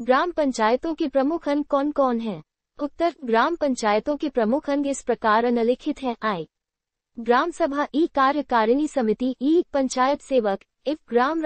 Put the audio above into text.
ग्राम पंचायतों के प्रमुख अंग कौन कौन हैं? उत्तर ग्राम पंचायतों के प्रमुख अंग इस प्रकार अनलिखित हैं आई ग्राम सभा ई कार्यकारिणी समिति ई पंचायत सेवक इफ ग्राम